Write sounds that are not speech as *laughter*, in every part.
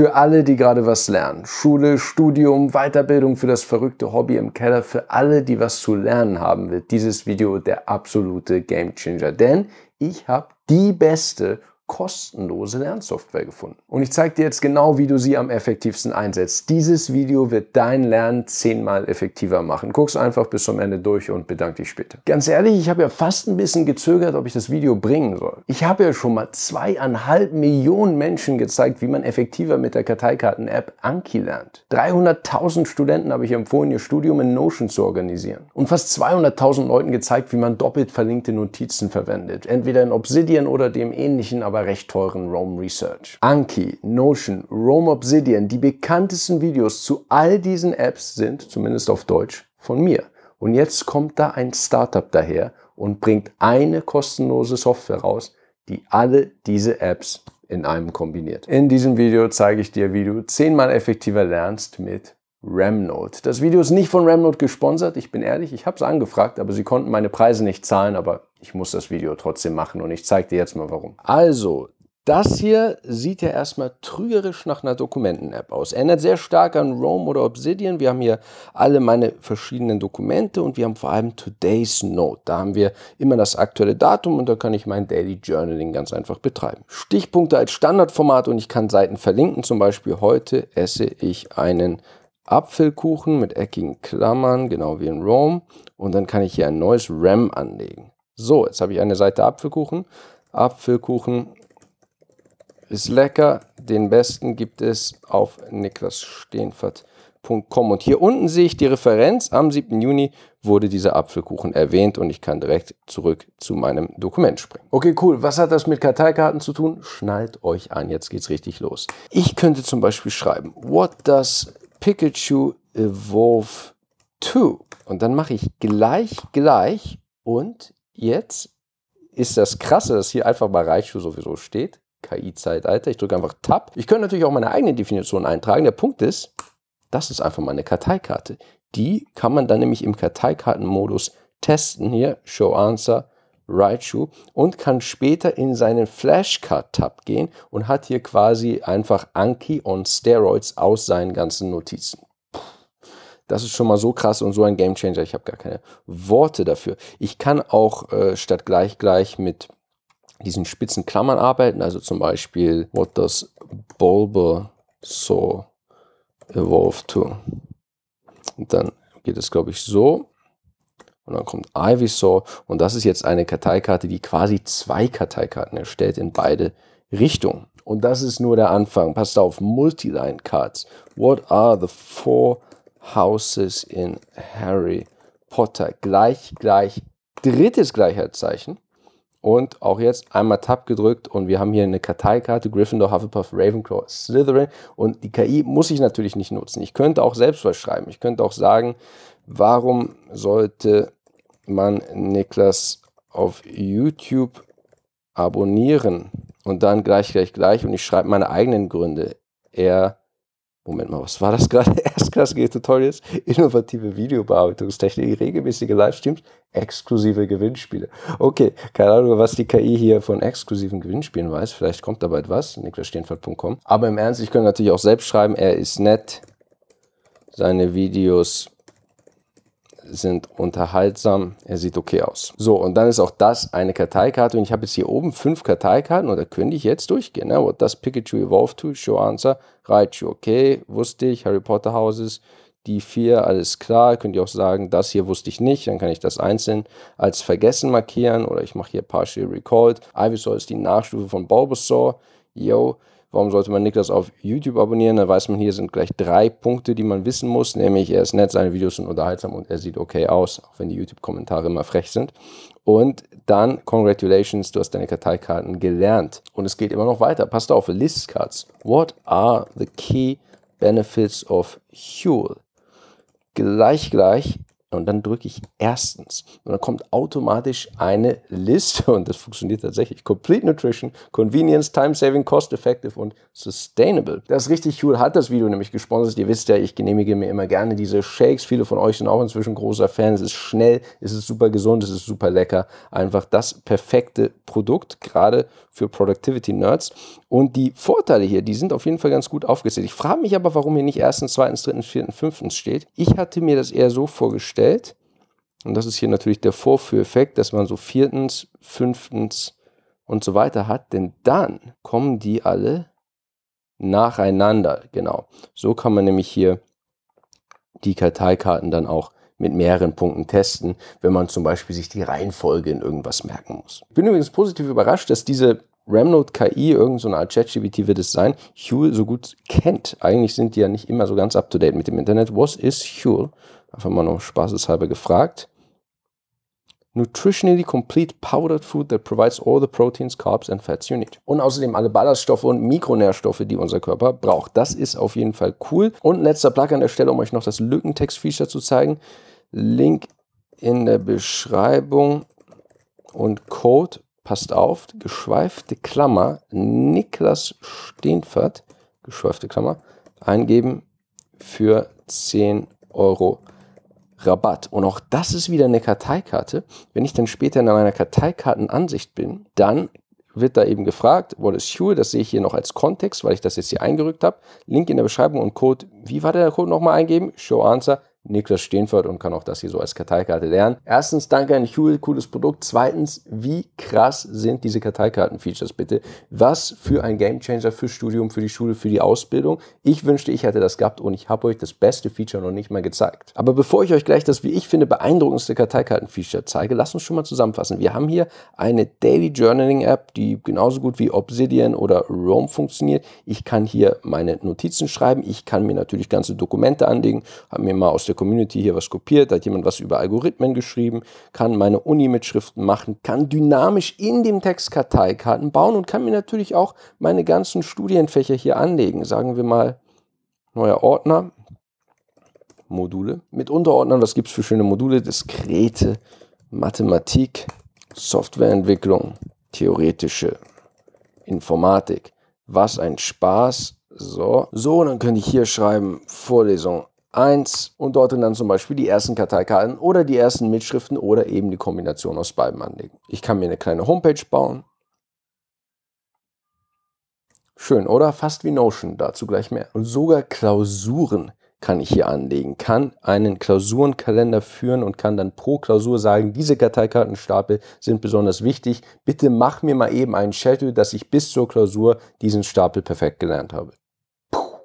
Für alle, die gerade was lernen. Schule, Studium, Weiterbildung für das verrückte Hobby im Keller. Für alle, die was zu lernen haben, wird dieses Video der absolute Gamechanger. Denn ich habe die beste kostenlose Lernsoftware gefunden. Und ich zeige dir jetzt genau, wie du sie am effektivsten einsetzt. Dieses Video wird dein Lernen zehnmal effektiver machen. Guck's einfach bis zum Ende durch und bedank dich später. Ganz ehrlich, ich habe ja fast ein bisschen gezögert, ob ich das Video bringen soll. Ich habe ja schon mal zweieinhalb Millionen Menschen gezeigt, wie man effektiver mit der Karteikarten-App Anki lernt. 300.000 Studenten habe ich empfohlen, ihr Studium in Notion zu organisieren. Und fast 200.000 Leuten gezeigt, wie man doppelt verlinkte Notizen verwendet. Entweder in Obsidian oder dem ähnlichen, aber aber recht teuren Rome Research. Anki, Notion, Rome Obsidian, die bekanntesten Videos zu all diesen Apps sind, zumindest auf Deutsch, von mir. Und jetzt kommt da ein Startup daher und bringt eine kostenlose Software raus, die alle diese Apps in einem kombiniert. In diesem Video zeige ich dir, wie du zehnmal effektiver lernst mit Ramnote. Das Video ist nicht von Ramnote gesponsert, ich bin ehrlich, ich habe es angefragt, aber sie konnten meine Preise nicht zahlen, aber ich muss das Video trotzdem machen und ich zeige dir jetzt mal warum. Also, das hier sieht ja erstmal trügerisch nach einer Dokumenten-App aus. Erinnert sehr stark an Rome oder Obsidian. Wir haben hier alle meine verschiedenen Dokumente und wir haben vor allem Today's Note. Da haben wir immer das aktuelle Datum und da kann ich mein Daily Journaling ganz einfach betreiben. Stichpunkte als Standardformat und ich kann Seiten verlinken. Zum Beispiel heute esse ich einen Apfelkuchen mit eckigen Klammern, genau wie in Rome. Und dann kann ich hier ein neues RAM anlegen. So, jetzt habe ich eine Seite Apfelkuchen. Apfelkuchen ist lecker. Den besten gibt es auf niklassteenfert.com. Und hier unten sehe ich die Referenz. Am 7. Juni wurde dieser Apfelkuchen erwähnt und ich kann direkt zurück zu meinem Dokument springen. Okay, cool. Was hat das mit Karteikarten zu tun? Schnallt euch an, jetzt geht's richtig los. Ich könnte zum Beispiel schreiben, what does Pikachu Evolve 2. Und dann mache ich gleich, gleich. Und jetzt ist das Krasse, dass hier einfach bei Raichu sowieso steht. KI-Zeitalter. Ich drücke einfach Tab. Ich könnte natürlich auch meine eigene Definition eintragen. Der Punkt ist, das ist einfach meine Karteikarte. Die kann man dann nämlich im Karteikartenmodus testen. Hier, Show Answer, Raichu und kann später in seinen Flashcard-Tab gehen und hat hier quasi einfach Anki und Steroids aus seinen ganzen Notizen. das ist schon mal so krass und so ein Gamechanger. Ich habe gar keine Worte dafür. Ich kann auch äh, statt gleich gleich mit diesen spitzen Klammern arbeiten. Also zum Beispiel, what does Bulbasaur evolve to? Und dann geht es, glaube ich, so und dann kommt Ivysaur und das ist jetzt eine Karteikarte, die quasi zwei Karteikarten erstellt in beide Richtungen. Und das ist nur der Anfang. Passt auf, Multiline Cards. What are the four houses in Harry Potter? Gleich, gleich, drittes Gleichheitszeichen. Und auch jetzt einmal Tab gedrückt und wir haben hier eine Karteikarte Gryffindor, Hufflepuff, Ravenclaw, Slytherin. Und die KI muss ich natürlich nicht nutzen. Ich könnte auch selbst was schreiben. Ich könnte auch sagen, warum sollte man Niklas auf YouTube abonnieren und dann gleich, gleich, gleich und ich schreibe meine eigenen Gründe. Er, Moment mal, was war das *laughs* gerade? Erstklassige Tutorials, innovative Videobearbeitungstechnik, regelmäßige Livestreams, exklusive Gewinnspiele. Okay, keine Ahnung, was die KI hier von exklusiven Gewinnspielen weiß. Vielleicht kommt da bald was, niklassteenfeld.com. Aber im Ernst, ich könnte natürlich auch selbst schreiben, er ist nett, seine Videos sind unterhaltsam. Er sieht okay aus. So, und dann ist auch das eine Karteikarte. Und ich habe jetzt hier oben fünf Karteikarten und da könnte ich jetzt durchgehen. Ne? What does Pikachu evolve to? Show answer. Raichu, okay, wusste ich. Harry Potter Houses, die vier, alles klar. Könnt ihr auch sagen, das hier wusste ich nicht. Dann kann ich das einzeln als vergessen markieren oder ich mache hier partial recalled. Ivysaur ist die Nachstufe von Bulbasaur. Yo, Warum sollte man Niklas auf YouTube abonnieren? Da weiß man, hier sind gleich drei Punkte, die man wissen muss, nämlich er ist nett, seine Videos sind unterhaltsam und er sieht okay aus, auch wenn die YouTube-Kommentare immer frech sind. Und dann, congratulations, du hast deine Karteikarten gelernt. Und es geht immer noch weiter. Passt auf, Listcards. What are the key benefits of Huel? Gleich, gleich und dann drücke ich erstens. Und dann kommt automatisch eine Liste *laughs* und das funktioniert tatsächlich. Complete Nutrition, Convenience, Time Saving, Cost Effective und Sustainable. Das ist richtig cool, hat das Video nämlich gesponsert. Ihr wisst ja, ich genehmige mir immer gerne diese Shakes. Viele von euch sind auch inzwischen großer Fan. Es ist schnell, es ist super gesund, es ist super lecker. Einfach das perfekte Produkt, gerade für Productivity Nerds. Und die Vorteile hier, die sind auf jeden Fall ganz gut aufgezählt. Ich frage mich aber, warum hier nicht erstens, zweitens, drittens, viertens, fünftens steht. Ich hatte mir das eher so vorgestellt, stellt. Und das ist hier natürlich der Vorführeffekt, dass man so viertens, fünftens und so weiter hat, denn dann kommen die alle nacheinander. Genau. So kann man nämlich hier die Karteikarten dann auch mit mehreren Punkten testen, wenn man zum Beispiel sich die Reihenfolge in irgendwas merken muss. Ich bin übrigens positiv überrascht, dass diese Ramnode KI, irgend so eine Art ChatGPT wird es sein, Huel so gut kennt. Eigentlich sind die ja nicht immer so ganz up to date mit dem Internet. Was ist Huel? einfach mal noch spaßeshalber gefragt. Nutritionally complete powdered food that provides all the proteins, carbs and fats you need. Und außerdem alle Ballaststoffe und Mikronährstoffe, die unser Körper braucht. Das ist auf jeden Fall cool. Und letzter Plug an der Stelle, um euch noch das Lückentext-Feature zu zeigen. Link in der Beschreibung und Code, passt auf, geschweifte Klammer, Niklas Steenfert, geschweifte Klammer, eingeben für 10 Euro Rabatt. Und auch das ist wieder eine Karteikarte. Wenn ich dann später in meiner Karteikartenansicht bin, dann wird da eben gefragt, what is Hue, das sehe ich hier noch als Kontext, weil ich das jetzt hier eingerückt habe. Link in der Beschreibung und Code, wie war der Code nochmal eingeben? Show Answer, Niklas Steenfurt und kann auch das hier so als Karteikarte lernen. Erstens, danke an Huel, cooles Produkt. Zweitens, wie krass sind diese Karteikarten-Features bitte? Was für ein Gamechanger fürs Studium, für die Schule, für die Ausbildung. Ich wünschte, ich hätte das gehabt und ich habe euch das beste Feature noch nicht mal gezeigt. Aber bevor ich euch gleich das, wie ich finde, beeindruckendste Karteikarten-Feature zeige, lasst uns schon mal zusammenfassen. Wir haben hier eine Daily Journaling App, die genauso gut wie Obsidian oder Roam funktioniert. Ich kann hier meine Notizen schreiben. Ich kann mir natürlich ganze Dokumente anlegen. Habe mir mal aus der Community hier was kopiert, da hat jemand was über Algorithmen geschrieben, kann meine Uni-Mitschriften machen, kann dynamisch in dem Text Karteikarten bauen und kann mir natürlich auch meine ganzen Studienfächer hier anlegen. Sagen wir mal, neuer Ordner, Module mit Unterordnern. Was gibt es für schöne Module? Diskrete Mathematik, Softwareentwicklung, theoretische Informatik. Was ein Spaß. So, so dann könnte ich hier schreiben Vorlesung 1 und dort dann zum Beispiel die ersten Karteikarten oder die ersten Mitschriften oder eben die Kombination aus beiden anlegen. Ich kann mir eine kleine Homepage bauen. Schön, oder? Fast wie Notion, dazu gleich mehr. Und sogar Klausuren kann ich hier anlegen, kann einen Klausurenkalender führen und kann dann pro Klausur sagen, diese Karteikartenstapel sind besonders wichtig. Bitte mach mir mal eben einen Schedule, dass ich bis zur Klausur diesen Stapel perfekt gelernt habe. Puh,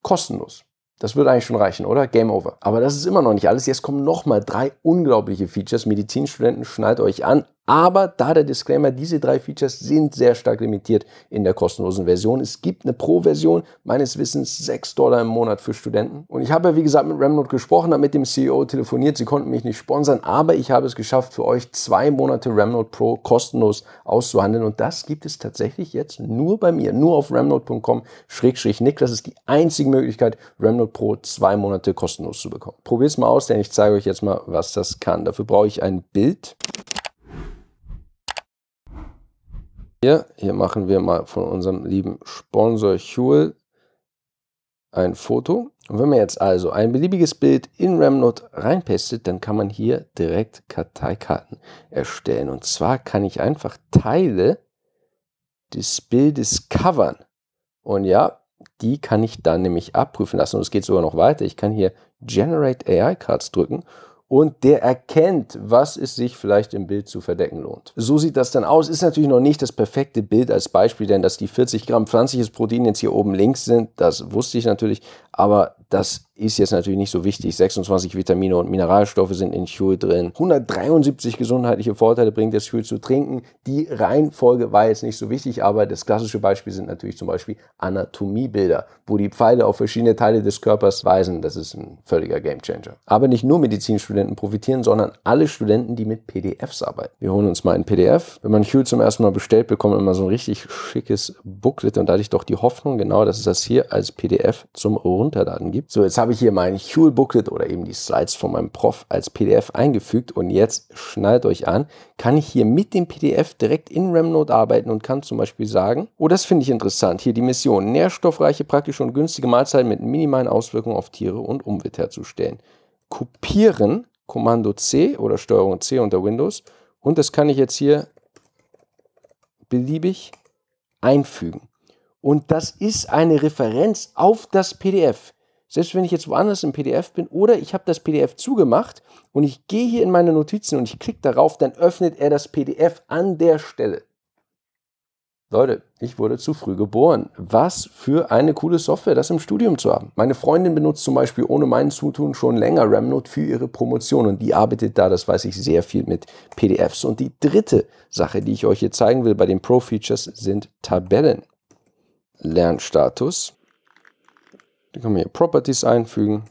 kostenlos. Das würde eigentlich schon reichen, oder? Game over. Aber das ist immer noch nicht alles. Jetzt kommen nochmal drei unglaubliche Features. Medizinstudenten, schneid euch an. Aber da der Disclaimer, diese drei Features sind sehr stark limitiert in der kostenlosen Version. Es gibt eine Pro-Version, meines Wissens 6 Dollar im Monat für Studenten. Und ich habe ja, wie gesagt, mit Remnode gesprochen, habe mit dem CEO telefoniert. Sie konnten mich nicht sponsern, aber ich habe es geschafft, für euch zwei Monate Remnode Pro kostenlos auszuhandeln. Und das gibt es tatsächlich jetzt nur bei mir, nur auf remnode.com-nick. Das ist die einzige Möglichkeit, Remnode Pro zwei Monate kostenlos zu bekommen. Probiert es mal aus, denn ich zeige euch jetzt mal, was das kann. Dafür brauche ich ein Bild hier. Hier machen wir mal von unserem lieben Sponsor Huel ein Foto. Und wenn man jetzt also ein beliebiges Bild in Remnode reinpastet, dann kann man hier direkt Karteikarten erstellen. Und zwar kann ich einfach Teile des Bildes covern. Und ja, die kann ich dann nämlich abprüfen lassen. Und es geht sogar noch weiter. Ich kann hier Generate AI Cards drücken und der erkennt, was es sich vielleicht im Bild zu verdecken lohnt. So sieht das dann aus. Ist natürlich noch nicht das perfekte Bild als Beispiel, denn dass die 40 Gramm pflanzliches Protein jetzt hier oben links sind, das wusste ich natürlich, aber das ist jetzt natürlich nicht so wichtig. 26 Vitamine und Mineralstoffe sind in Chul drin. 173 gesundheitliche Vorteile bringt das Chul zu trinken. Die Reihenfolge war jetzt nicht so wichtig, aber das klassische Beispiel sind natürlich zum Beispiel Anatomiebilder, wo die Pfeile auf verschiedene Teile des Körpers weisen. Das ist ein völliger Gamechanger. Aber nicht nur Medizinstudenten profitieren, sondern alle Studenten, die mit PDFs arbeiten. Wir holen uns mal ein PDF. Wenn man Chul zum ersten Mal bestellt, bekommt man immer so ein richtig schickes Booklet und da hatte ich doch die Hoffnung, genau, dass es das hier als PDF zum Runterladen gibt. So, jetzt habe ich hier mein Huel Booklet oder eben die Slides von meinem Prof als PDF eingefügt und jetzt schnallt euch an, kann ich hier mit dem PDF direkt in Remnode arbeiten und kann zum Beispiel sagen, oh, das finde ich interessant, hier die Mission, nährstoffreiche, praktische und günstige Mahlzeiten mit minimalen Auswirkungen auf Tiere und Umwelt herzustellen. Kopieren, Kommando C oder Steuerung C unter Windows und das kann ich jetzt hier beliebig einfügen. Und das ist eine Referenz auf das PDF. Selbst wenn ich jetzt woanders im PDF bin oder ich habe das PDF zugemacht und ich gehe hier in meine Notizen und ich klicke darauf, dann öffnet er das PDF an der Stelle. Leute, ich wurde zu früh geboren. Was für eine coole Software, das im Studium zu haben. Meine Freundin benutzt zum Beispiel ohne mein Zutun schon länger Remnote für ihre Promotion und die arbeitet da, das weiß ich, sehr viel mit PDFs. Und die dritte Sache, die ich euch hier zeigen will bei den Pro-Features, sind Tabellen. Lernstatus. Dann können wir hier Properties einfügen.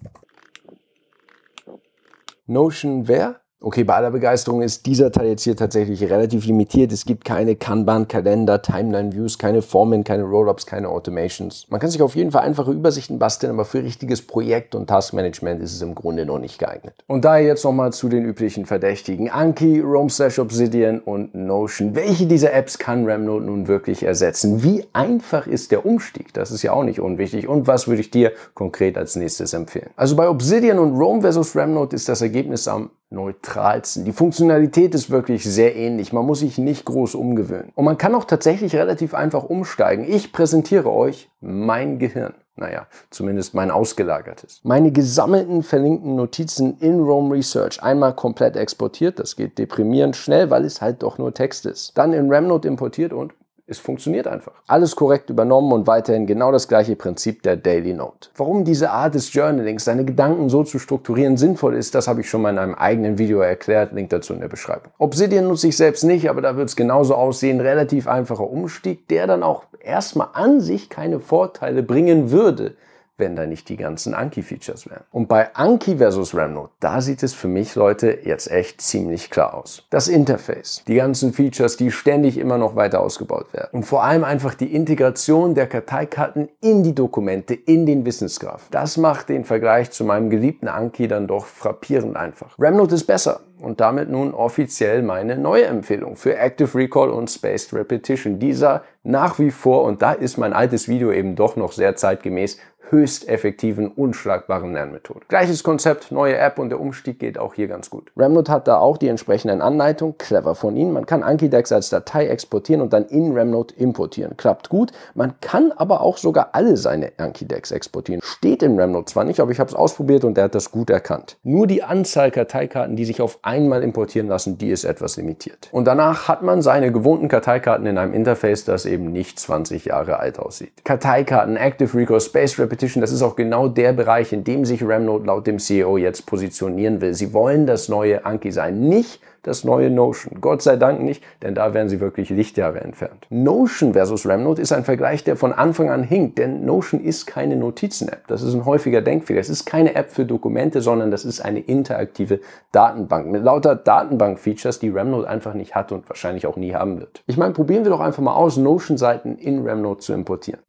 Notion wer? Okay, bei aller Begeisterung ist dieser Teil jetzt hier tatsächlich relativ limitiert. Es gibt keine Kanban-Kalender, Timeline-Views, keine Formen, keine Rollups, keine Automations. Man kann sich auf jeden Fall einfache Übersichten basteln, aber für richtiges Projekt- und Taskmanagement ist es im Grunde noch nicht geeignet. Und daher jetzt nochmal zu den üblichen Verdächtigen. Anki, Rome Slash Obsidian und Notion. Welche dieser Apps kann Remnode nun wirklich ersetzen? Wie einfach ist der Umstieg? Das ist ja auch nicht unwichtig. Und was würde ich dir konkret als nächstes empfehlen? Also bei Obsidian und Rome versus Remnode ist das Ergebnis am neutralsten. Die Funktionalität ist wirklich sehr ähnlich. Man muss sich nicht groß umgewöhnen. Und man kann auch tatsächlich relativ einfach umsteigen. Ich präsentiere euch mein Gehirn. Naja, zumindest mein ausgelagertes. Meine gesammelten verlinkten Notizen in Rome Research einmal komplett exportiert. Das geht deprimierend schnell, weil es halt doch nur Text ist. Dann in RamNote importiert und es funktioniert einfach. Alles korrekt übernommen und weiterhin genau das gleiche Prinzip der Daily Note. Warum diese Art des Journalings, seine Gedanken so zu strukturieren, sinnvoll ist, das habe ich schon mal in einem eigenen Video erklärt. Link dazu in der Beschreibung. Obsidian nutze ich selbst nicht, aber da wird es genauso aussehen. Relativ einfacher Umstieg, der dann auch erstmal an sich keine Vorteile bringen würde wenn da nicht die ganzen Anki-Features wären. Und bei Anki versus Remnode, da sieht es für mich, Leute, jetzt echt ziemlich klar aus. Das Interface, die ganzen Features, die ständig immer noch weiter ausgebaut werden. Und vor allem einfach die Integration der Karteikarten in die Dokumente, in den Wissensgraph. Das macht den Vergleich zu meinem geliebten Anki dann doch frappierend einfach. Remnode ist besser und damit nun offiziell meine neue Empfehlung für Active Recall und Spaced Repetition. Dieser nach wie vor, und da ist mein altes Video eben doch noch sehr zeitgemäß, höchst effektiven, unschlagbaren Lernmethode. Gleiches Konzept, neue App und der Umstieg geht auch hier ganz gut. Ramnode hat da auch die entsprechenden Anleitungen, clever von ihnen. Man kann Ankidex als Datei exportieren und dann in Ramnode importieren. Klappt gut. Man kann aber auch sogar alle seine Ankidex exportieren. Steht in Ramnode zwar nicht, aber ich habe es ausprobiert und er hat das gut erkannt. Nur die Anzahl Karteikarten, die sich auf einmal importieren lassen, die ist etwas limitiert. Und danach hat man seine gewohnten Karteikarten in einem Interface, das eben nicht 20 Jahre alt aussieht. Karteikarten, Active Recall, Space Repetition, das ist auch genau der Bereich, in dem sich Ramnode laut dem CEO jetzt positionieren will. Sie wollen das neue Anki sein. Nicht das neue Notion. Gott sei Dank nicht, denn da werden sie wirklich Lichtjahre entfernt. Notion versus Remnote ist ein Vergleich, der von Anfang an hinkt, denn Notion ist keine Notizen-App. Das ist ein häufiger Denkfehler. Es ist keine App für Dokumente, sondern das ist eine interaktive Datenbank mit lauter Datenbank-Features, die Remnote einfach nicht hat und wahrscheinlich auch nie haben wird. Ich meine, probieren wir doch einfach mal aus, Notion-Seiten in Remnote zu importieren.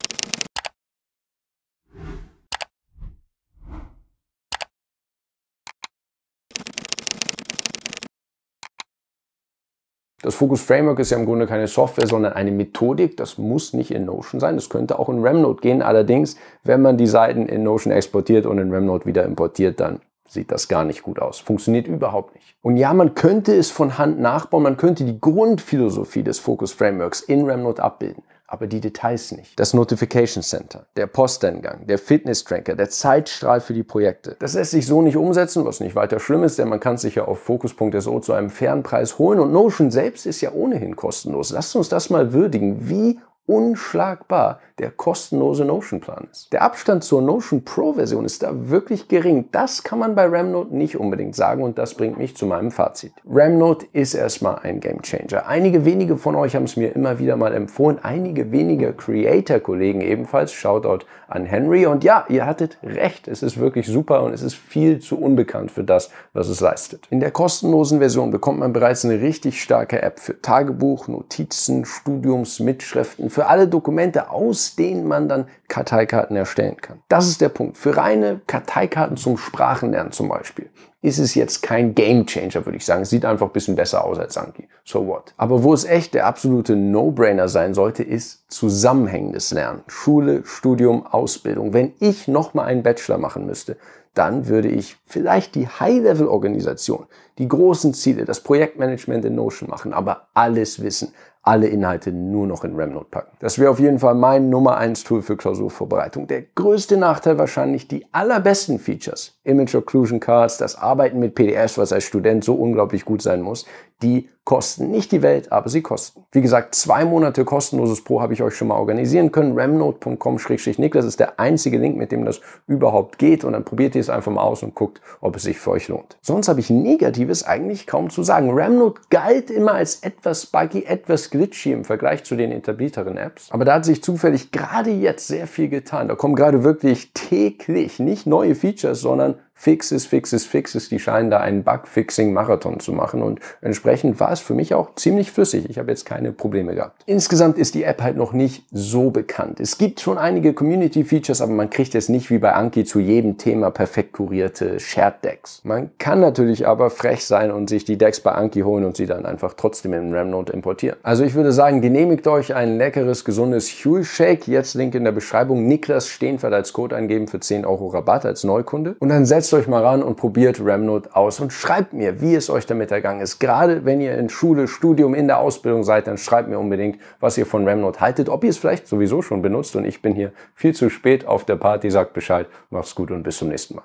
Das Focus Framework ist ja im Grunde keine Software, sondern eine Methodik. Das muss nicht in Notion sein. Das könnte auch in Remnode gehen. Allerdings, wenn man die Seiten in Notion exportiert und in Remnode wieder importiert, dann sieht das gar nicht gut aus. Funktioniert überhaupt nicht. Und ja, man könnte es von Hand nachbauen. Man könnte die Grundphilosophie des Focus Frameworks in Remnode abbilden aber die Details nicht. Das Notification Center, der Posteingang, der Fitness-Tracker, der Zeitstrahl für die Projekte. Das lässt sich so nicht umsetzen, was nicht weiter schlimm ist, denn man kann es sich ja auf focus.so zu einem fairen Preis holen und Notion selbst ist ja ohnehin kostenlos. Lasst uns das mal würdigen. Wie unschlagbar der kostenlose Notion-Plan ist. Der Abstand zur Notion Pro-Version ist da wirklich gering. Das kann man bei Ramnote nicht unbedingt sagen und das bringt mich zu meinem Fazit. Ramnote ist erstmal ein Gamechanger. Einige wenige von euch haben es mir immer wieder mal empfohlen, einige wenige Creator-Kollegen ebenfalls. Shoutout an Henry. Und ja, ihr hattet recht, es ist wirklich super und es ist viel zu unbekannt für das, was es leistet. In der kostenlosen Version bekommt man bereits eine richtig starke App für Tagebuch, Notizen, Studiums, Mitschriften, für alle Dokumente, aus denen man dann Karteikarten erstellen kann. Das ist der Punkt. Für reine Karteikarten zum Sprachenlernen zum Beispiel ist es jetzt kein Game Changer, würde ich sagen. Es sieht einfach ein bisschen besser aus als Anki. So what? Aber wo es echt der absolute No-Brainer sein sollte, ist zusammenhängendes Lernen. Schule, Studium, Ausbildung. Wenn ich nochmal einen Bachelor machen müsste, dann würde ich vielleicht die High-Level-Organisation, die großen Ziele, das Projektmanagement in Notion machen, aber alles wissen, alle Inhalte nur noch in RemNote packen. Das wäre auf jeden Fall mein Nummer 1 Tool für Klausurvorbereitung. Der größte Nachteil wahrscheinlich die allerbesten Features Image Occlusion Cards, das Arbeiten mit PDFs, was als Student so unglaublich gut sein muss, die kosten nicht die Welt, aber sie kosten. Wie gesagt, zwei Monate kostenloses Pro habe ich euch schon mal organisieren können. ramnote.com-nick, das ist der einzige Link, mit dem das überhaupt geht. Und dann probiert ihr es einfach mal aus und guckt, ob es sich für euch lohnt. Sonst habe ich Negatives eigentlich kaum zu sagen. Ramnote galt immer als etwas buggy, etwas glitchy im Vergleich zu den etablierteren Apps. Aber da hat sich zufällig gerade jetzt sehr viel getan. Da kommen gerade wirklich täglich nicht neue Features, sondern done Fixes, Fixes, Fixes, die scheinen da einen Bug-Fixing-Marathon zu machen und entsprechend war es für mich auch ziemlich flüssig. Ich habe jetzt keine Probleme gehabt. Insgesamt ist die App halt noch nicht so bekannt. Es gibt schon einige Community-Features, aber man kriegt jetzt nicht wie bei Anki zu jedem Thema perfekt kurierte Shared Decks. Man kann natürlich aber frech sein und sich die Decks bei Anki holen und sie dann einfach trotzdem in Ramnode importieren. Also ich würde sagen, genehmigt euch ein leckeres, gesundes Huel Shake. Jetzt Link in der Beschreibung. Niklas Steenfeld als Code eingeben für 10 Euro Rabatt als Neukunde. Und dann setzt setzt euch mal ran und probiert Remnode aus und schreibt mir, wie es euch damit ergangen ist. Gerade wenn ihr in Schule, Studium, in der Ausbildung seid, dann schreibt mir unbedingt, was ihr von Remnode haltet, ob ihr es vielleicht sowieso schon benutzt und ich bin hier viel zu spät auf der Party, sagt Bescheid, macht's gut und bis zum nächsten Mal.